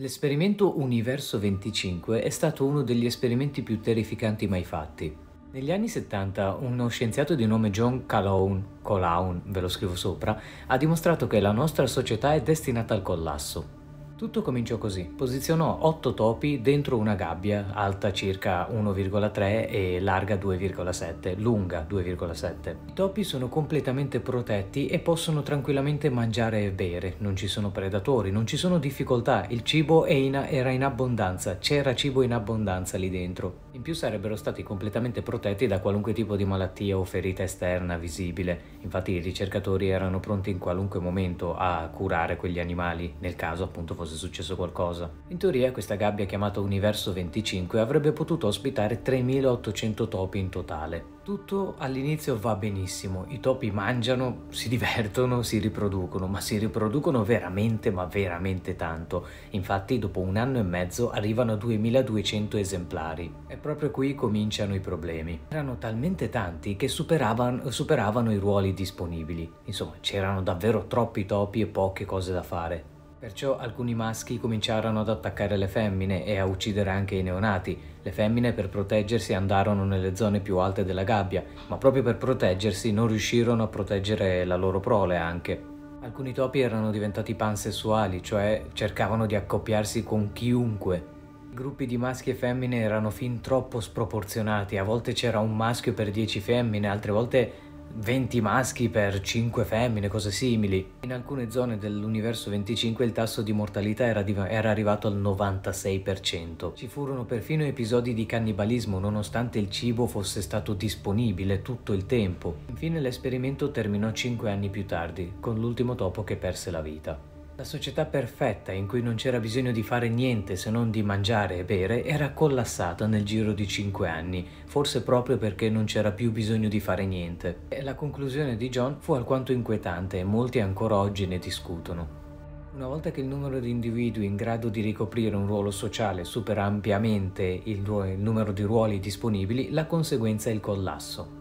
L'esperimento Universo 25 è stato uno degli esperimenti più terrificanti mai fatti. Negli anni 70 uno scienziato di nome John Calhoun, Colaun, ve lo scrivo sopra, ha dimostrato che la nostra società è destinata al collasso. Tutto cominciò così. Posizionò 8 topi dentro una gabbia alta circa 1,3 e larga 2,7, lunga 2,7. I topi sono completamente protetti e possono tranquillamente mangiare e bere, non ci sono predatori, non ci sono difficoltà, il cibo in, era in abbondanza, c'era cibo in abbondanza lì dentro. In più sarebbero stati completamente protetti da qualunque tipo di malattia o ferita esterna visibile, infatti i ricercatori erano pronti in qualunque momento a curare quegli animali, nel caso appunto fosse successo qualcosa. In teoria questa gabbia chiamata Universo 25 avrebbe potuto ospitare 3800 topi in totale. Tutto all'inizio va benissimo, i topi mangiano, si divertono, si riproducono, ma si riproducono veramente ma veramente tanto. Infatti dopo un anno e mezzo arrivano a 2200 esemplari. È Proprio qui cominciano i problemi. Erano talmente tanti che superavano, superavano i ruoli disponibili. Insomma, c'erano davvero troppi topi e poche cose da fare. Perciò alcuni maschi cominciarono ad attaccare le femmine e a uccidere anche i neonati. Le femmine per proteggersi andarono nelle zone più alte della gabbia, ma proprio per proteggersi non riuscirono a proteggere la loro prole anche. Alcuni topi erano diventati pansessuali, cioè cercavano di accoppiarsi con chiunque gruppi di maschi e femmine erano fin troppo sproporzionati, a volte c'era un maschio per 10 femmine, altre volte 20 maschi per 5 femmine, cose simili. In alcune zone dell'universo 25 il tasso di mortalità era, di era, arrivato al 96%. Ci furono perfino episodi di cannibalismo nonostante il cibo fosse stato disponibile tutto il tempo. Infine l'esperimento terminò 5 anni più tardi, con l'ultimo topo che perse la vita. La società perfetta, in cui non c'era bisogno di fare niente se non di mangiare e bere, era collassata nel giro di cinque anni, forse proprio perché non c'era più bisogno di fare niente. E la conclusione di John fu alquanto inquietante e molti ancora oggi ne discutono. Una volta che il numero di individui in grado di ricoprire un ruolo sociale supera ampiamente il, numero di ruoli disponibili, la conseguenza è il collasso.